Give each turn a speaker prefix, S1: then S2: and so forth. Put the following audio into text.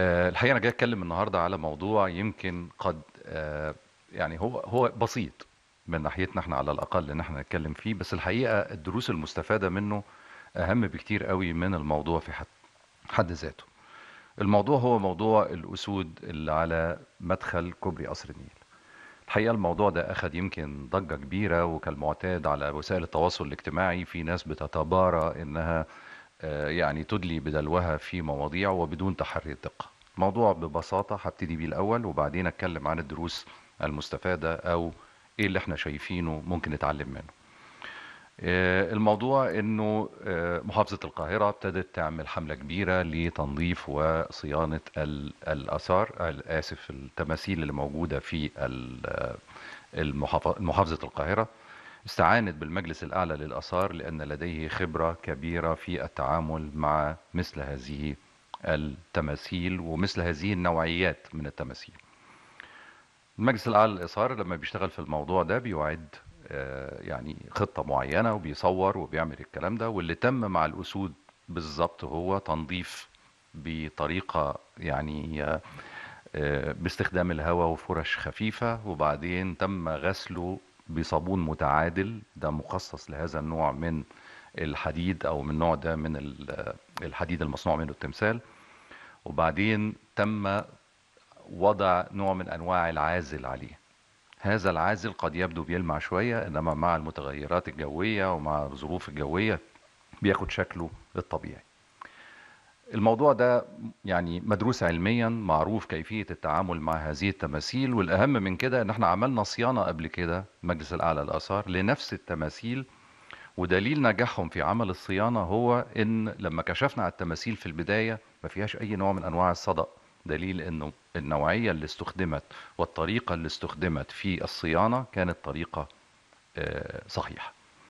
S1: آه، الحقيقه انا جاي اتكلم النهارده على موضوع يمكن قد آه، يعني هو هو بسيط من ناحيتنا احنا على الاقل ان احنا نتكلم فيه بس الحقيقه الدروس المستفاده منه اهم بكتير قوي من الموضوع في حد حد ذاته الموضوع هو موضوع الاسود اللي على مدخل كوبري قصر النيل الحقيقه الموضوع ده اخذ يمكن ضجه كبيره وكالمعتاد على وسائل التواصل الاجتماعي في ناس بتتبارى انها آه، يعني تدلي بدلوها في مواضيع وبدون تحري الدقة موضوع ببساطة هبتدي بيه الأول وبعدين أتكلم عن الدروس المستفادة أو إيه اللي احنا شايفينه ممكن نتعلم منه آه، الموضوع انه آه، محافظة القاهرة ابتدت تعمل حملة كبيرة لتنظيف وصيانة الآثار آسف التماثيل اللي موجودة في محافظة القاهرة استعانت بالمجلس الأعلى للآثار لأن لديه خبرة كبيرة في التعامل مع مثل هذه التماثيل ومثل هذه النوعيات من التماثيل المجلس الأعلى للآثار لما بيشتغل في الموضوع ده بيعد آه، يعني خطة معينة وبيصور وبيعمل الكلام ده واللي تم مع الأسود بالظبط هو تنظيف بطريقة يعني آه، باستخدام الهواء وفرش خفيفة وبعدين تم غسله بصابون متعادل ده مخصص لهذا النوع من الحديد او من نوع ده من الحديد المصنوع منه التمثال وبعدين تم وضع نوع من انواع العازل عليه هذا العازل قد يبدو بيلمع شويه انما مع المتغيرات الجويه ومع الظروف الجويه بياخد شكله الطبيعي الموضوع ده يعني مدروس علميا معروف كيفية التعامل مع هذه التماثيل والأهم من كده إن احنا عملنا صيانة قبل كده المجلس الأعلى للآثار لنفس التماثيل ودليل نجاحهم في عمل الصيانة هو إن لما كشفنا على التماثيل في البداية ما فيهاش أي نوع من أنواع الصدأ دليل إنه النوعية اللي استخدمت والطريقة اللي استخدمت في الصيانة كانت طريقة آه، صحيحة